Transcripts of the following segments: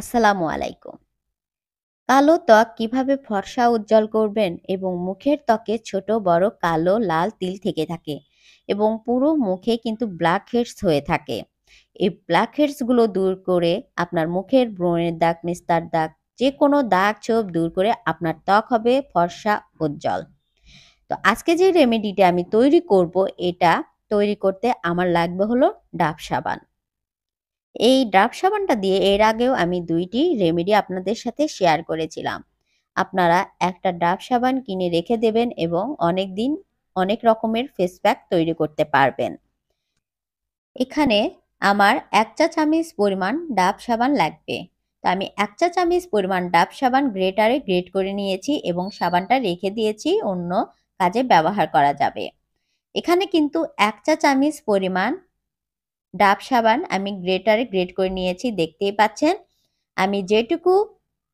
আসসালামু আলাইকুম কালো ত্বক কিভাবে ফর্সা উজ্জ্বল করবেন এবং মুখের ত্বকে ছোট বড় কালো লাল তিল থেকে থাকে এবং পুরো মুখে কিন্তু ব্ল্যাক হেডস হয়ে থাকে এই ব্ল্যাক হেডসগুলো দূর করে আপনার মুখের ব্রণের দাগ নিস্তার দাগ যে কোনো দাগ ছোপ দূর করে আপনার ত্বক হবে ফর্সা উজ্জ্বল তো আজকে যে রেমেডিটা আমি তৈরি করব এটা তৈরি করতে আমার লাগবে হলো ডাব সাবান এই ড্রাফ সাবানটা দিয়ে এর আগেও আমি দুইটি রেমেডি আপনাদের সাথে শেয়ার করেছিলাম আপনারা একটা ডাব সাবান কিনে রেখে দেবেন এবং অনেক দিন অনেক রকমের ফেস প্যাক তৈরি করতে পারবেন এখানে আমার এক চা চামিজ পরিমাণ ডাব সাবান লাগবে তো আমি এক চা চামচ পরিমাণ ডাব সাবান গ্রেটারে গ্রেট করে নিয়েছি এবং সাবানটা রেখে দিয়েছি অন্য কাজে ব্যবহার করা যাবে এখানে কিন্তু এক চা চামিজ পরিমাণ ডাব সাবান আমি গ্রেটারে গ্রেট করে নিয়েছি দেখতেই পাচ্ছেন আমি যেটুকু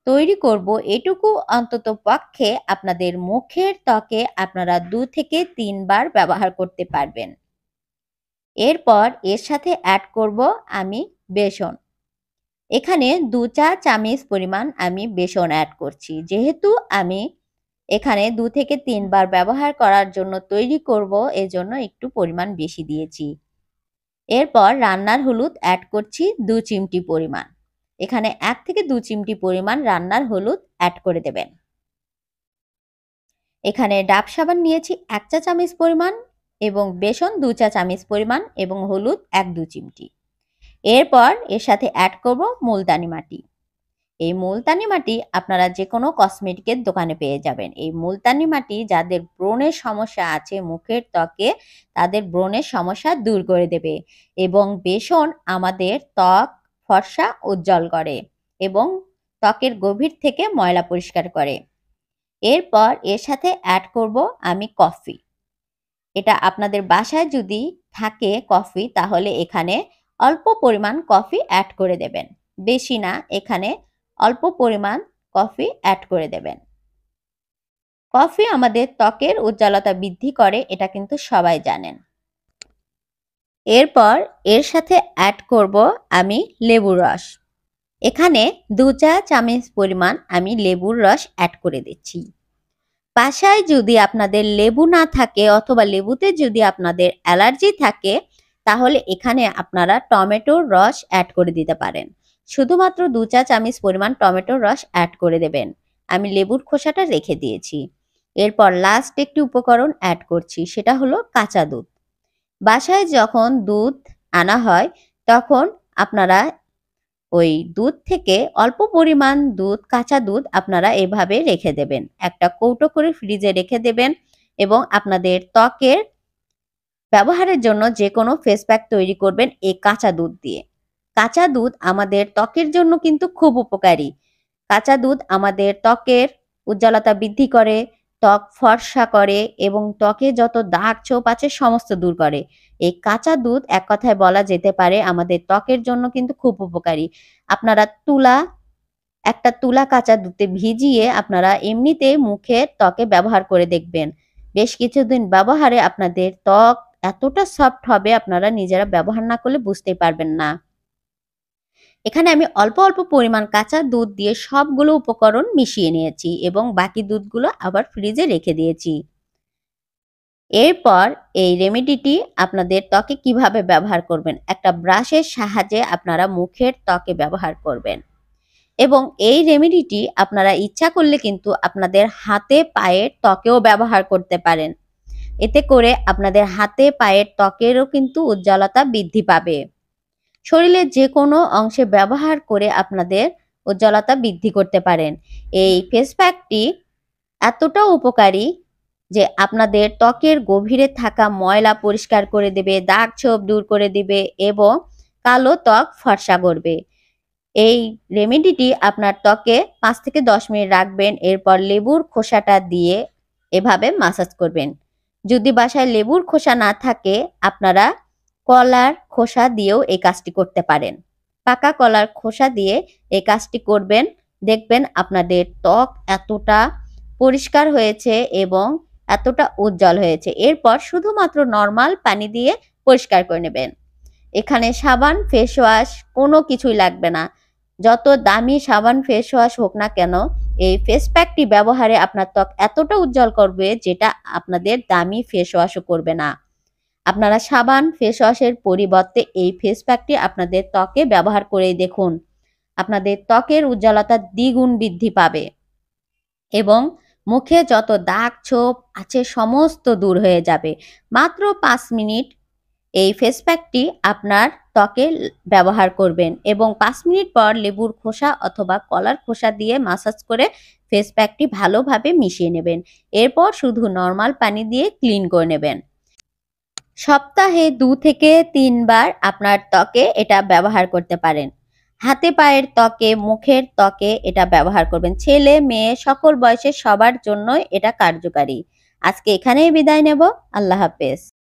তৈরি করব এটুকু অন্তত পক্ষে আপনাদের মুখের ত্বকে আপনারা দু থেকে তিনবার ব্যবহার করতে পারবেন এরপর এর সাথে অ্যাড করব আমি বেসন এখানে দু চা চামিচ পরিমাণ আমি বেসন অ্যাড করছি যেহেতু আমি এখানে দু থেকে তিনবার ব্যবহার করার জন্য তৈরি করব এজন্য একটু পরিমাণ বেশি দিয়েছি এরপর রান্নার হলুদ অ্যাড করছি দু চিমটি পরিমাণ এখানে এক থেকে দু চিমটি পরিমাণ রান্নার হলুদ অ্যাড করে দেবেন এখানে ডাব সাবান নিয়েছি এক চা চামিচ পরিমাণ এবং বেসন দু চা চামিচ পরিমাণ এবং হলুদ এক দু চিমটি এরপর এর সাথে অ্যাড করব মুলতানি মাটি এই মুলতানি মাটি আপনারা যে কোনো কসমেটিকের দোকানে পেয়ে যাবেন এই মুলতানি মাটি যাদের ব্রণের সমস্যা আছে মুখের ত্বকে তাদের ব্রণের সমস্যা দূর করে দেবে এবং বেসন আমাদের ত্বক ফর্সা উজ্জ্বল করে এবং ত্বকের গভীর থেকে ময়লা পরিষ্কার করে এরপর এর সাথে অ্যাড করব আমি কফি এটা আপনাদের বাসায় যদি থাকে কফি তাহলে এখানে অল্প পরিমাণ কফি অ্যাড করে দেবেন বেশি না এখানে অল্প পরিমাণ কফি অ্যাড করে দেবেন কফি আমাদের ত্বকের উজ্জ্বলতা বৃদ্ধি করে এটা কিন্তু সবাই জানেন এরপর এর সাথে অ্যাড করব আমি লেবুর রস এখানে দু চা চামচ পরিমাণ আমি লেবুর রস অ্যাড করে দিচ্ছি বাসায় যদি আপনাদের লেবু না থাকে অথবা লেবুতে যদি আপনাদের অ্যালার্জি থাকে তাহলে এখানে আপনারা টমেটোর রস অ্যাড করে দিতে পারেন শুধুমাত্র দু চা চামিচ পরিমাণ টমেটোর রস অ্যাড করে দেবেন আমি লেবুর খোসাটা রেখে দিয়েছি এরপর লাস্ট একটি উপকরণ অ্যাড করছি সেটা হলো কাঁচা দুধ বাসায় যখন দুধ আনা হয় তখন আপনারা ওই দুধ থেকে অল্প পরিমাণ দুধ কাঁচা দুধ আপনারা এভাবে রেখে দেবেন একটা কৌটো করে ফ্রিজে রেখে দেবেন এবং আপনাদের ত্বকের ব্যবহারের জন্য যে কোনো ফেস প্যাক তৈরি করবেন এই কাঁচা দুধ দিয়ে কাঁচা দুধ আমাদের ত্বকের জন্য কিন্তু খুব উপকারী কাঁচা দুধ আমাদের ত্বকের উজ্জ্বলতা বৃদ্ধি করে ত্বক ফর্সা করে এবং ত্বকে যত দাগ ছোপ আছে সমস্ত দূর করে এই কাঁচা দুধ এক কথায় বলা যেতে পারে আমাদের ত্বকের জন্য কিন্তু খুব উপকারী আপনারা তুলা একটা তুলা কাঁচা দুধে ভিজিয়ে আপনারা এমনিতে মুখে ত্বকে ব্যবহার করে দেখবেন বেশ কিছুদিন ব্যবহারে আপনাদের ত্বক এতটা সফট হবে আপনারা নিজেরা ব্যবহার না করলে বুঝতে পারবেন না এখানে আমি অল্প অল্প পরিমাণ কাঁচা দুধ দিয়ে সবগুলো উপকরণ মিশিয়ে নিয়েছি এবং বাকি দুধগুলো আবার ফ্রিজে রেখে দিয়েছি এরপর এই রেমেডিটি আপনাদের ত্বকে কিভাবে ব্যবহার করবেন একটা ব্রাশের সাহায্যে আপনারা মুখের ত্বকে ব্যবহার করবেন এবং এই রেমেডিটি আপনারা ইচ্ছা করলে কিন্তু আপনাদের হাতে পায়ের ত্বকেও ব্যবহার করতে পারেন এতে করে আপনাদের হাতে পায়ের ত্বকেরও কিন্তু উজ্জ্বলতা বৃদ্ধি পাবে শরীরের যে কোনো অংশে ব্যবহার করে আপনাদের উজ্জ্বলতা বৃদ্ধি করতে পারেন এই ফেস প্যাকটি এতটা উপকারী যে আপনাদের ত্বকের গভীরে থাকা ময়লা পরিষ্কার করে দেবে দাগ ছোপ দূর করে দেবে এবং কালো ত্বক ফর্সা করবে এই রেমেডিটি আপনার ত্বকে পাঁচ থেকে দশ মিনিট রাখবেন এরপর লেবুর খোসাটা দিয়ে এভাবে মাসাজ করবেন যদি বাসায় লেবুর খোসা না থাকে আপনারা কলার খোসা দিয়েও এই কাজটি করতে পারেন পাকা কলার খোসা দিয়ে এই কাজটি করবেন দেখবেন আপনাদের ত্বক এতটা পরিষ্কার হয়েছে এবং এতটা উজ্জ্বল হয়েছে এরপর শুধুমাত্র নর্মাল পানি দিয়ে পরিষ্কার করে নেবেন এখানে সাবান ফেস ওয়াশ কোনো কিছুই লাগবে না যত দামি সাবান ফেস ওয়াশ হোক না কেন এই ফেস প্যাকটি ব্যবহারে আপনার ত্বক এতটা উজ্জ্বল করবে যেটা আপনাদের দামি ফেস ওয়াশও করবে না আপনারা সাবান ফেস ওয়াশের পরিবর্তে এই ফেস প্যাকটি আপনাদের ত্বকে ব্যবহার করে দেখুন আপনাদের ত্বকের উজ্জ্বলতা দ্বিগুণ বৃদ্ধি পাবে এবং মুখে যত দাগ ছোপ আছে সমস্ত দূর হয়ে যাবে মাত্র পাঁচ মিনিট এই ফেস প্যাকটি আপনার ত্বকে ব্যবহার করবেন এবং পাঁচ মিনিট পর লেবুর খোসা অথবা কলার খোসা দিয়ে মাসাজ করে ফেস প্যাকটি ভালোভাবে মিশিয়ে নেবেন এরপর শুধু নর্মাল পানি দিয়ে ক্লিন করে নেবেন সপ্তাহে দু থেকে তিনবার আপনার ত্বকে এটা ব্যবহার করতে পারেন হাতে পায়ের ত্বকে মুখের ত্বকে এটা ব্যবহার করবেন ছেলে মেয়ে সকল বয়সের সবার জন্য এটা কার্যকারী আজকে এখানেই বিদায় নেব আল্লাহ হাফেজ